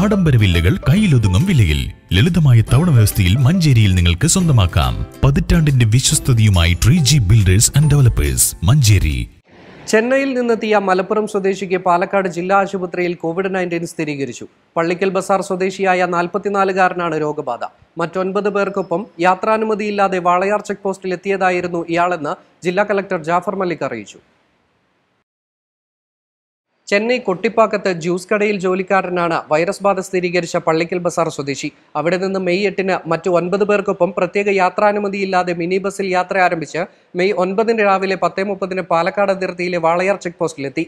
ആഡംബര വില്ലകൾ കയ്യിലൊതുങ്ങും വിലയിൽ ലളിതമായ തവണ വ്യവസ്ഥയിൽ മഞ്ചേരിയിൽ നിങ്ങൾക്ക് സ്വന്തമാക്കാം പതിറ്റാണ്ടിന്റെ വിശ്വസ്തതയുമായി tree G builders and developers Manjeri ചെന്നൈയിൽ നിന്നെത്തിയ മലപ്പുറം സ്വദേശിക്ക് പാലക്കാട് ജില്ലാ ആശുപത്രിയിൽ കോവിഡ് നയൻറ്റീൻ സ്ഥിരീകരിച്ചു പള്ളിക്കൽ ബസാർ സ്വദേശിയായ നാൽപ്പത്തിനാലുകാരനാണ് രോഗബാധ മറ്റൊൻപത് പേർക്കൊപ്പം യാത്രാനുമതിയില്ലാതെ വാളയാർ ചെക്ക് പോസ്റ്റിൽ എത്തിയതായിരുന്നു ഇയാളെന്ന് ജില്ലാ കലക്ടർ ജാഫർ മല്ലിക് അറിയിച്ചു ചെന്നൈ കൊട്ടിപ്പാക്കത്ത് ജ്യൂസ് കടയിൽ ജോലിക്കാരനാണ് വൈറസ് ബാധ സ്ഥിരീകരിച്ച പള്ളിക്കൽ ബസാർ സ്വദേശി അവിടെ നിന്ന് മെയ് എട്ടിന് മറ്റു ഒൻപത് പേർക്കൊപ്പം പ്രത്യേക യാത്രാനുമതിയില്ലാതെ മിനി ബസിൽ യാത്ര ആരംഭിച്ച് മെയ് ഒൻപതിന് രാവിലെ പത്ത് മുപ്പതിന് പാലക്കാട് അതിർത്തിയിലെ വാളയാർ ചെക്ക് പോസ്റ്റിലെത്തി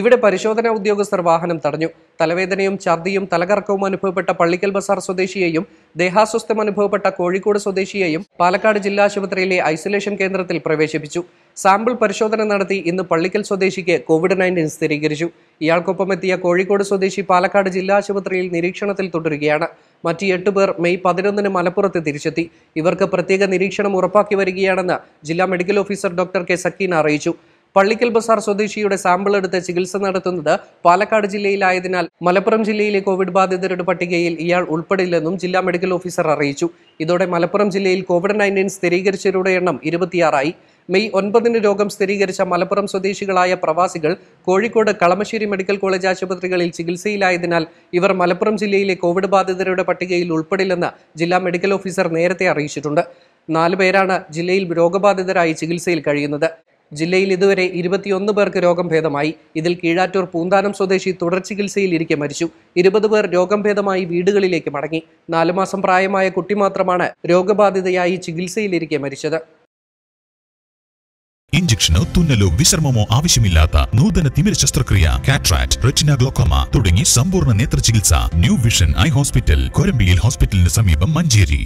ഇവിടെ പരിശോധനാ ഉദ്യോഗസ്ഥർ വാഹനം തടഞ്ഞു തലവേദനയും ഛർദിയും തലകറക്കവും അനുഭവപ്പെട്ട പള്ളിക്കൽ ബസാർ സ്വദേശിയെയും ദേഹാസ്വസ്ഥം അനുഭവപ്പെട്ട കോഴിക്കോട് സ്വദേശിയെയും പാലക്കാട് ജില്ലാ ആശുപത്രിയിലെ ഐസൊലേഷൻ കേന്ദ്രത്തിൽ പ്രവേശിപ്പിച്ചു സാമ്പിൾ പരിശോധന നടത്തി ഇന്ന് പള്ളിക്കൽ സ്വദേശിക്ക് കോവിഡ് നയൻറ്റീൻ സ്ഥിരീകരിച്ചു ഇയാൾക്കൊപ്പം എത്തിയ കോഴിക്കോട് സ്വദേശി പാലക്കാട് ജില്ലാ ആശുപത്രിയിൽ നിരീക്ഷണത്തിൽ തുടരുകയാണ് മറ്റ് എട്ട് പേർ മെയ് പതിനൊന്നിന് മലപ്പുറത്ത് തിരിച്ചെത്തി ഇവർക്ക് പ്രത്യേക നിരീക്ഷണം ഉറപ്പാക്കി വരികയാണെന്ന് ജില്ലാ medical officer doctor K Sakeen അറിയിച്ചു പള്ളിക്കൽ ബസാർ സ്വദേശിയുടെ സാമ്പിൾ എടുത്ത് ചികിത്സ നടത്തുന്നത് പാലക്കാട് ജില്ലയിലായതിനാൽ മലപ്പുറം ജില്ലയിലെ കോവിഡ് ബാധിതരുടെ പട്ടികയിൽ ഇയാൾ ഉൾപ്പെടില്ലെന്നും ജില്ലാ മെഡിക്കൽ ഓഫീസർ അറിയിച്ചു ഇതോടെ മലപ്പുറം ജില്ലയിൽ കോവിഡ് നയൻറ്റീൻ സ്ഥിരീകരിച്ചവരുടെ എണ്ണം ഇരുപത്തിയാറായി മെയ് ഒൻപതിന് രോഗം സ്ഥിരീകരിച്ച മലപ്പുറം സ്വദേശികളായ പ്രവാസികൾ കോഴിക്കോട് കളമശ്ശേരി മെഡിക്കൽ കോളേജ് ആശുപത്രികളിൽ ചികിത്സയിലായതിനാൽ ഇവർ മലപ്പുറം ജില്ലയിലെ കോവിഡ് ബാധിതരുടെ പട്ടികയിൽ ഉൾപ്പെടില്ലെന്ന് ജില്ലാ മെഡിക്കൽ ഓഫീസർ നേരത്തെ അറിയിച്ചിട്ടുണ്ട് നാല് പേരാണ് ജില്ലയിൽ രോഗബാധിതരായി ചികിത്സയിൽ കഴിയുന്നത് ജില്ലയിൽ ഇതുവരെ ഇരുപത്തിയൊന്ന് പേർക്ക് രോഗം ഭേദമായി ഇതിൽ കീഴാറ്റൂർ പൂന്താനം സ്വദേശി തുടർ ചികിത്സയിൽ ഇരിക്കെ മരിച്ചു ഇരുപത് പേർ രോഗം ഭേദമായി വീടുകളിലേക്ക് മടങ്ങി നാലു മാസം പ്രായമായ കുട്ടി മാത്രമാണ് രോഗബാധിതയായി ചികിത്സയിലിരിക്കെ മരിച്ചത് ഇഞ്ചക്ഷനോ തുന്നലോ വിശ്രമമോ ആവശ്യമില്ലാത്ത നൂതന തിമിര ശസ്ത്രക്രിയ കാട്രാക്ട് റെറ്റിന ഗ്ലോക്കോമ തുടങ്ങി സമ്പൂർണ്ണ നേത്ര ചികിത്സ ന്യൂ വിഷൻ ഐ ഹോസ്പിറ്റൽ കൊരമ്പിയിൽ ഹോസ്പിറ്റലിന് സമീപം മഞ്ചേരി